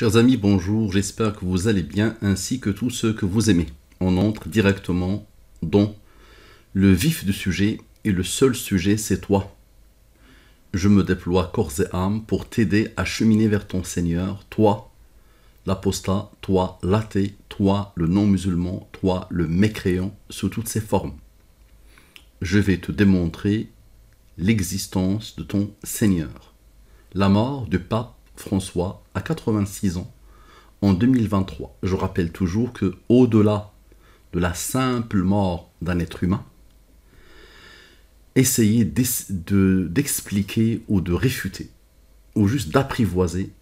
Chers amis, bonjour, j'espère que vous allez bien ainsi que tous ceux que vous aimez. On entre directement dans le vif du sujet et le seul sujet c'est toi. Je me déploie corps et âme pour t'aider à cheminer vers ton Seigneur, toi, l'apostat, toi, l'athée, toi, le non-musulman, toi, le mécréant, sous toutes ses formes. Je vais te démontrer l'existence de ton Seigneur. La mort du pape François à 86 ans en 2023. Je rappelle toujours que au-delà de la simple mort d'un être humain, essayez d'expliquer ou de réfuter, ou juste d'apprivoiser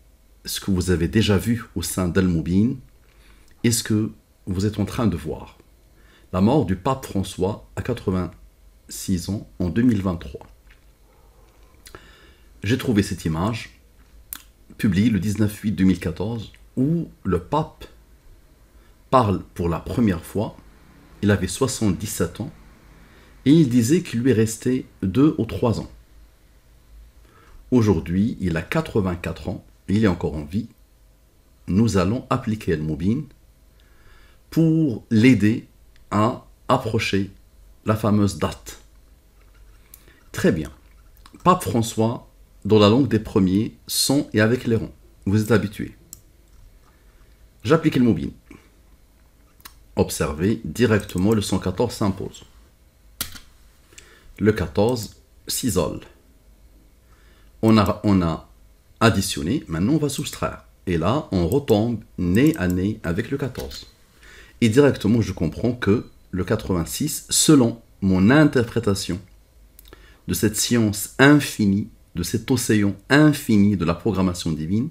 ce que vous avez déjà vu au sein dal Moubine et ce que vous êtes en train de voir. La mort du pape François à 86 ans en 2023. J'ai trouvé cette image publié le 19 8 2014 où le pape parle pour la première fois. Il avait 77 ans et il disait qu'il lui restait 2 ou 3 ans. Aujourd'hui, il a 84 ans, il est encore en vie. Nous allons appliquer El Moubin pour l'aider à approcher la fameuse date. Très bien. Pape François dans la langue des premiers, sans et avec les ronds. Vous êtes habitué. J'applique le mobile. Observez, directement le 114 s'impose. Le 14 s'isole. On a, on a additionné, maintenant on va soustraire. Et là, on retombe nez à nez avec le 14. Et directement, je comprends que le 86, selon mon interprétation de cette science infinie, de cet océan infini de la programmation divine,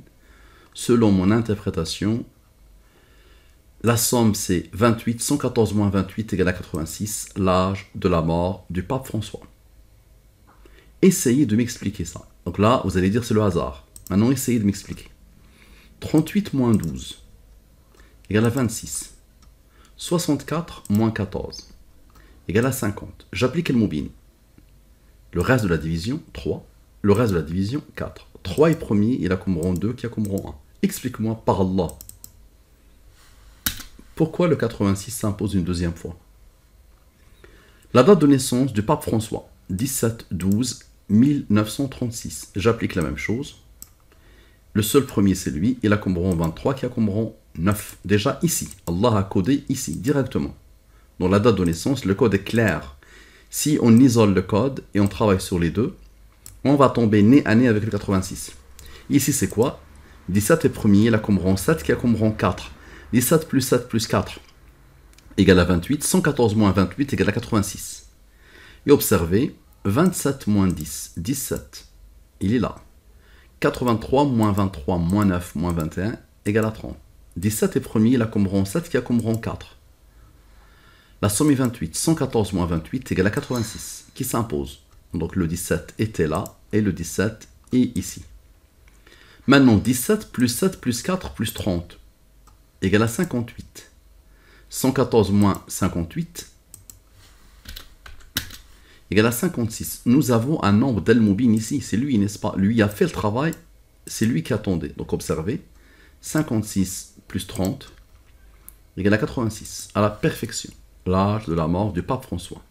selon mon interprétation, la somme c'est 28, 114 moins 28 égale à 86, l'âge de la mort du pape François. Essayez de m'expliquer ça. Donc là, vous allez dire c'est le hasard. Maintenant, essayez de m'expliquer. 38 moins 12 égale à 26. 64 moins 14 égale à 50. J'applique le mobile. Le reste de la division, 3, le reste de la division, 4. 3 est premier il la combron 2 qui a combron 1. Explique-moi par Allah. Pourquoi le 86 s'impose une deuxième fois La date de naissance du pape François, 17-12-1936. J'applique la même chose. Le seul premier, c'est lui, et la combron 23 qui a 9. Déjà ici, Allah a codé ici, directement. Dans la date de naissance, le code est clair. Si on isole le code et on travaille sur les deux, on va tomber nez à nez avec le 86. Ici, c'est quoi 17 est premier, la comprend 7 qui a comprend 4. 17 plus 7 plus 4 égale à 28, 114 moins 28 égale à 86. Et observez, 27 moins 10, 17, il est là. 83 moins 23 moins 9 moins 21 égale à 30. 17 est premier, la comprend 7 qui a comprend 4. La somme est 28, 114 moins 28 égale à 86, qui s'impose. Donc le 17 était là, et le 17 est ici. Maintenant, 17 plus 7 plus 4 plus 30 égale à 58. 114 moins 58 égale à 56. Nous avons un nombre del ici. C'est lui, n'est-ce pas Lui a fait le travail. C'est lui qui attendait. Donc, observez. 56 plus 30 égale à 86. À la perfection. L'âge de la mort du pape François.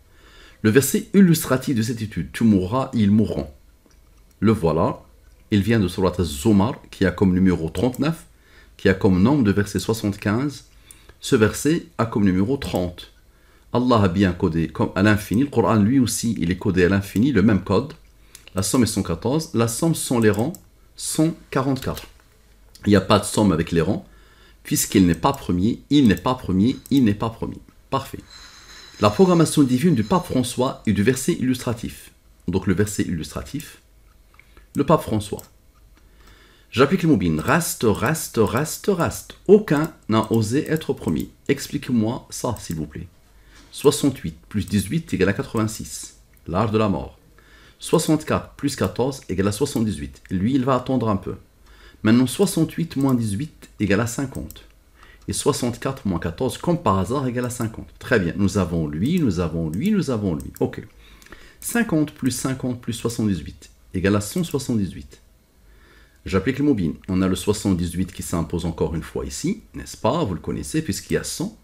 Le verset illustratif de cette étude. Tu mourras, il mourront. Le voilà. Il vient de Surat Zumar, qui a comme numéro 39, qui a comme nombre de verset 75. Ce verset a comme numéro 30. Allah a bien codé comme à l'infini. Le Coran, lui aussi, il est codé à l'infini, le même code. La somme est 114. La somme sont les rangs, 144. Il n'y a pas de somme avec les rangs, puisqu'il n'est pas premier, il n'est pas premier, il n'est pas premier. Parfait. La programmation divine du pape François et du verset illustratif. Donc le verset illustratif, le pape François. J'applique le moubine. Reste, reste, reste, reste. Aucun n'a osé être promis. explique moi ça, s'il vous plaît. 68 plus 18 égale à 86. L'âge de la mort. 64 plus 14 égale à 78. Lui, il va attendre un peu. Maintenant, 68 moins 18 égale à 50. Et 64 moins 14, comme par hasard, égale à 50. Très bien. Nous avons lui, nous avons lui, nous avons lui. OK. 50 plus 50 plus 78 égal à 178. J'applique le mobile. On a le 78 qui s'impose encore une fois ici, n'est-ce pas Vous le connaissez puisqu'il y a 100.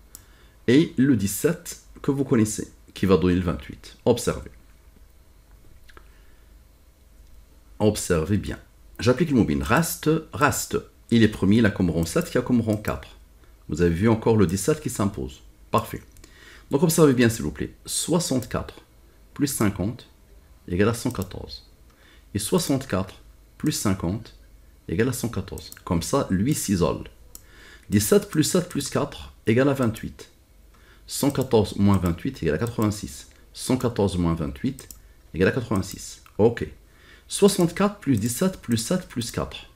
Et le 17 que vous connaissez, qui va donner le 28. Observez. Observez bien. J'applique le mobile. Reste, reste. Il est premier, il a comme rang 7 qui a comme rang 4. Vous avez vu encore le 17 qui s'impose. Parfait. Donc observez bien s'il vous plaît. 64 plus 50 égale à 114. Et 64 plus 50 égale à 114. Comme ça, lui s'isole. 17 plus 7 plus 4 égale à 28. 114 moins 28 égale à 86. 114 moins 28 égale à 86. Ok. 64 plus 17 plus 7 plus 4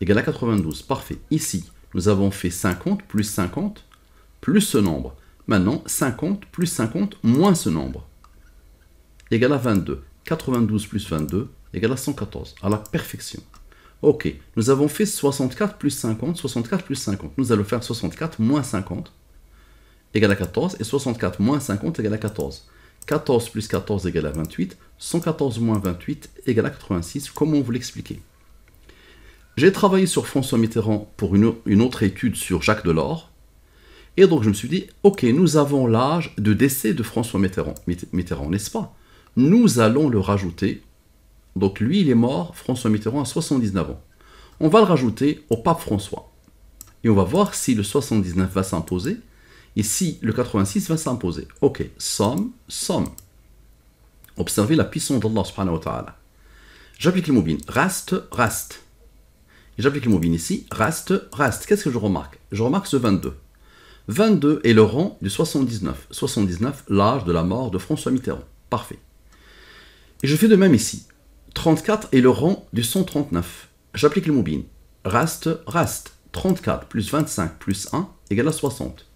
égale à 92. Parfait. Ici, nous avons fait 50 plus 50 plus ce nombre. Maintenant, 50 plus 50 moins ce nombre égale à 22. 92 plus 22 égale à 114, à la perfection. Ok, nous avons fait 64 plus 50, 64 plus 50. Nous allons faire 64 moins 50 égale à 14, et 64 moins 50 égale à 14. 14 plus 14 égale à 28, 114 moins 28 égale à 86, comment vous l'expliquez J'ai travaillé sur François Mitterrand pour une, autre étude sur Jacques Delors, et donc je me suis dit, ok, nous avons l'âge de décès de François Mitterrand, Mitterrand n'est-ce pas nous allons le rajouter. Donc lui, il est mort, François Mitterrand, à 79 ans. On va le rajouter au pape François. Et on va voir si le 79 va s'imposer et si le 86 va s'imposer. Ok, somme, somme. Observez la puissance d'Allah subhanahu wa ta'ala. J'applique le mobile. Reste, reste. J'applique le mobile ici. Reste, reste. Qu'est-ce que je remarque Je remarque ce 22. 22 est le rang du 79. 79, l'âge de la mort de François Mitterrand. Parfait. Et je fais de même ici. 34 est le rang du 139. J'applique le moubine. Reste, reste. 34 plus 25 plus 1 égale à 60.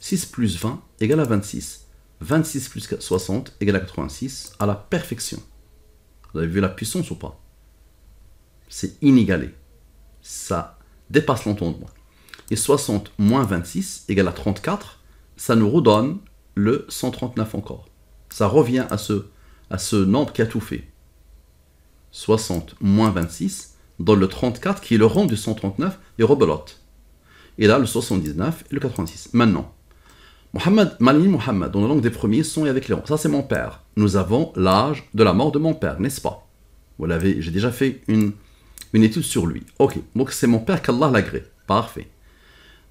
6 plus 20 égale à 26. 26 plus 60 égale à 86 à la perfection. Vous avez vu la puissance ou pas C'est inégalé. Ça dépasse l'entendement. Et 60 moins 26 égale à 34, ça nous redonne le 139 encore. Ça revient à ce à ce nombre qui a tout fait. 60 moins 26 dans le 34 qui est le rang du 139 et rebelote. Et là, le 79 et le 86. Maintenant, Mohammed Malini Mohamed, dans la langue des premiers, sont avec les rangs. Ça, c'est mon père. Nous avons l'âge de la mort de mon père, n'est-ce pas Vous l'avez, j'ai déjà fait une, une étude sur lui. Ok, donc c'est mon père qu'Allah l'agré. Parfait.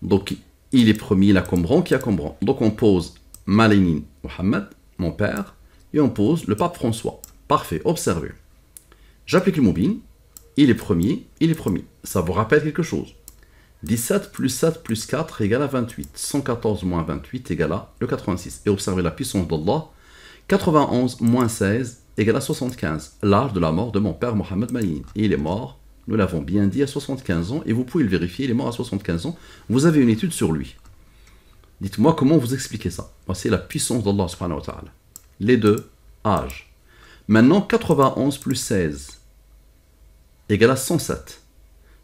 Donc, il est premier, il a qui a Combran. Donc, on pose Malini Mohamed, mon père, et on pose le pape François. Parfait, observez. J'applique le mobile, il est premier, il est premier. Ça vous rappelle quelque chose 17 plus 7 plus 4 égale à 28. 114 moins 28 égale à le 86. Et observez la puissance d'Allah. 91 moins 16 égale à 75. L'âge de la mort de mon père Mohamed Et Il est mort, nous l'avons bien dit, à 75 ans. Et vous pouvez le vérifier, il est mort à 75 ans. Vous avez une étude sur lui. Dites-moi comment vous expliquez ça. Voici la puissance d'Allah subhanahu wa ta'ala les deux, âges. Maintenant, 91 plus 16 égale à 107.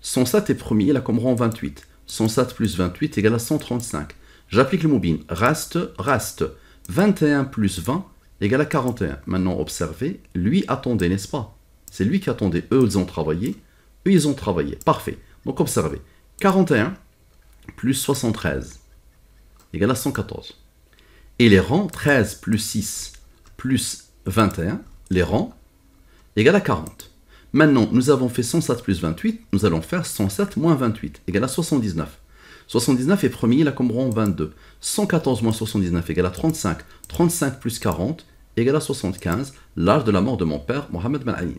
107 est premier, comme rang 28. 107 plus 28 égale à 135. J'applique le moubine. Reste, reste. 21 plus 20 égale à 41. Maintenant, observez, lui attendait, n'est-ce pas C'est lui qui attendait. Eux, ils ont travaillé. Eux, ils ont travaillé. Parfait. Donc, observez. 41 plus 73 égale à 114. Et les rangs 13 plus 6 plus 21, les rangs, égale à 40. Maintenant, nous avons fait 107 plus 28, nous allons faire 107 moins 28, égale à 79. 79 est premier, a comme rang 22. 114 moins 79 égale à 35. 35 plus 40 égale à 75, l'âge de la mort de mon père, Mohamed Ben Ali.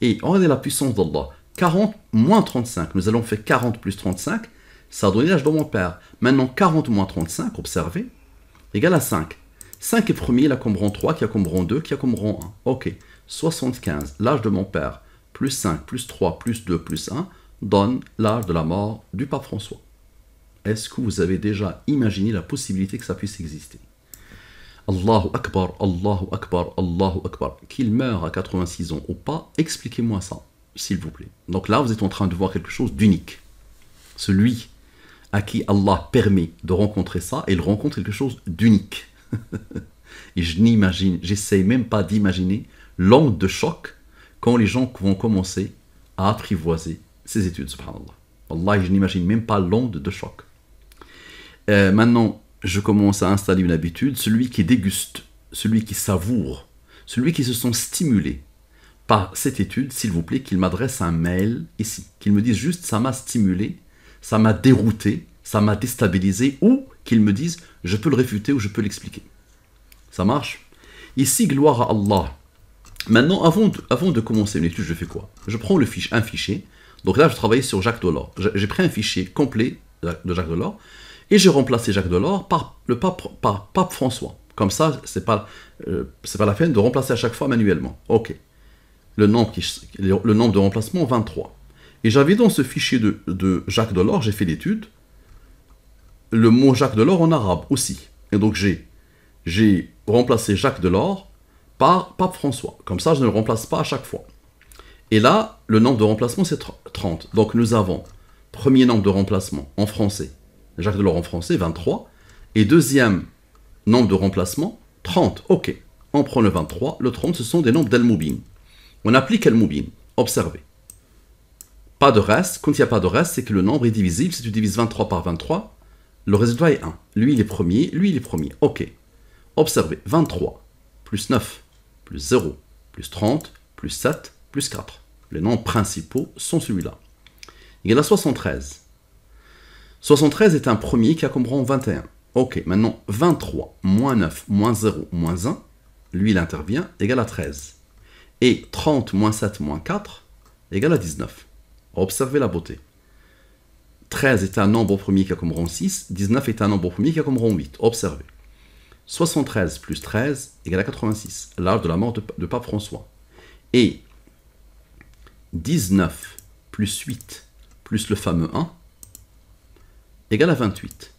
Et regardez la puissance d'Allah. 40 moins 35, nous allons faire 40 plus 35, ça a donné l'âge de mon père. Maintenant, 40 moins 35, observez, égale à 5. 5 premiers, la Combron 3, qui a Combron 2, qui a Combron 1. Ok, 75, l'âge de mon père, plus 5, plus 3, plus 2, plus 1, donne l'âge de la mort du pape François. Est-ce que vous avez déjà imaginé la possibilité que ça puisse exister Allahu Akbar, Allahu Akbar, Allahu Akbar. Qu'il meure à 86 ans ou pas, expliquez-moi ça, s'il vous plaît. Donc là, vous êtes en train de voir quelque chose d'unique. Celui à qui Allah permet de rencontrer ça, il rencontre quelque chose d'unique. Et je n'imagine, j'essaye même pas d'imaginer l'onde de choc quand les gens vont commencer à apprivoiser ces études, subhanallah. Allah, je n'imagine même pas l'onde de choc. Euh, maintenant, je commence à installer une habitude, celui qui déguste, celui qui savoure, celui qui se sent stimulé par cette étude, s'il vous plaît, qu'il m'adresse un mail ici, qu'il me dise juste ça m'a stimulé, ça m'a dérouté, ça m'a déstabilisé, ou Qu'ils me disent, je peux le réfuter ou je peux l'expliquer. Ça marche Ici, gloire à Allah. Maintenant, avant de, commencer une étude, je fais quoi Je prends le un fichier. Donc là, je travaille sur Jacques Delors. J'ai pris un fichier complet de Jacques Delors et j'ai remplacé Jacques Delors par le pape, François. Comme ça, c'est pas, euh, pas la peine de remplacer à chaque fois manuellement. Ok. Le nombre, de remplacements, 23. Et j'avais dans ce fichier de Jacques Delors, j'ai fait l'étude, le mot Jacques Delors en arabe aussi. Et donc j'ai, j'ai remplacé Jacques Delors par Pape François. Comme ça, je ne le remplace pas à chaque fois. Et là, le nombre de remplacements, c'est 30. Donc nous avons, premier nombre de remplacements en français, Jacques Delors en français, 23. Et deuxième nombre de remplacements, 30. Ok, on prend le 23. Le 30, ce sont des nombres d'El On applique El moubin Observez. Pas de reste. Quand il n'y a pas de reste, c'est que le nombre est divisible. Si tu divises 23 par 23, le résultat est 1. Lui, il est premier, lui, il est premier. OK. Observez, 23 plus 9 plus 0 plus 30 plus 7 plus 4. Les nombres principaux sont celui-là. Il y a 73. 73 est un premier qui a comme rang 21. Ok, maintenant 23 moins 9 moins 0 moins 1, lui il intervient, Égal à 13. Et 30 moins 7 moins 4, égale à 19. Observez la beauté. 13 est un nombre premier qui a comme rang 6, 19 est un nombre premier qui a comme rang 8. Observez. 73 plus 13 égale à 86, l'âge de la mort de, de Pape François. Et 19 plus 8 plus le fameux 1 égale à 28.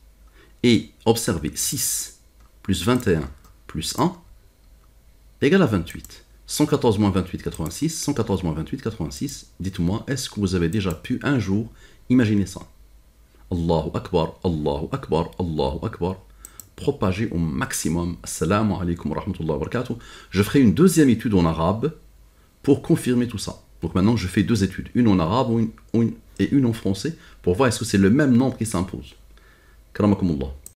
Et observez, 6 plus 21 plus 1 égale à 28. 114 moins 28, 86. 114 moins 28, 86. Dites-moi, est-ce que vous avez déjà pu un jour imaginer ça Allahu Akbar, Allahu Akbar, Allahu Akbar. Propager au maximum. Assalamu alaikum wa rahmatullahi wa barakatuh. Je ferai une deuxième étude en arabe pour confirmer tout ça. Donc maintenant, je fais deux études, une en arabe et une en français, pour voir est-ce que c'est le même nombre qui s'impose. Karamakumullah.